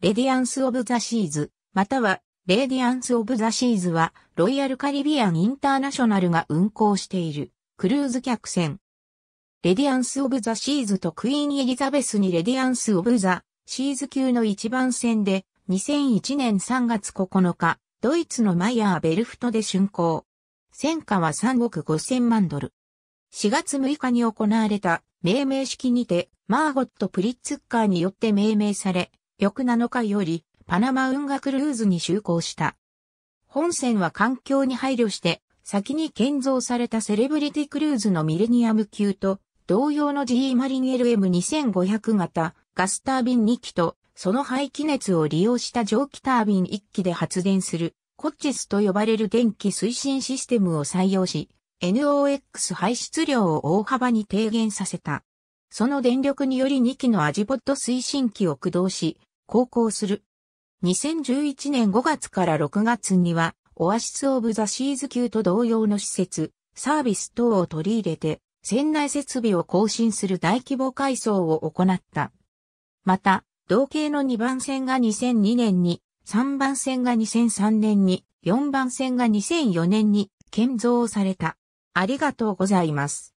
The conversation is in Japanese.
レディアンス・オブ・ザ・シーズ、または、レディアンス・オブ・ザ・シーズは、ロイヤル・カリビアン・インターナショナルが運航している、クルーズ客船。レディアンス・オブ・ザ・シーズとクイーン・エリザベスにレディアンス・オブ・ザ・シーズ級の一番船で、2001年3月9日、ドイツのマイヤー・ベルフトで竣工。戦火は3億5000万ドル。4月6日に行われた命名式にて、マーゴット・プリッツッカーによって命名され、翌7日よりパナマ運河クルーズに就航した。本船は環境に配慮して先に建造されたセレブリティクルーズのミレニアム級と同様の GE マリン LM2500 型ガスタービン2機とその排気熱を利用した蒸気タービン1機で発電するコッチスと呼ばれる電気推進システムを採用し NOx 排出量を大幅に低減させた。その電力により2機のアジボット推進機を駆動し、航行する。2011年5月から6月には、オアシス・オブ・ザ・シーズ級と同様の施設、サービス等を取り入れて、船内設備を更新する大規模改装を行った。また、同型の2番線が2002年に、3番線が2003年に、4番線が2004年に建造された。ありがとうございます。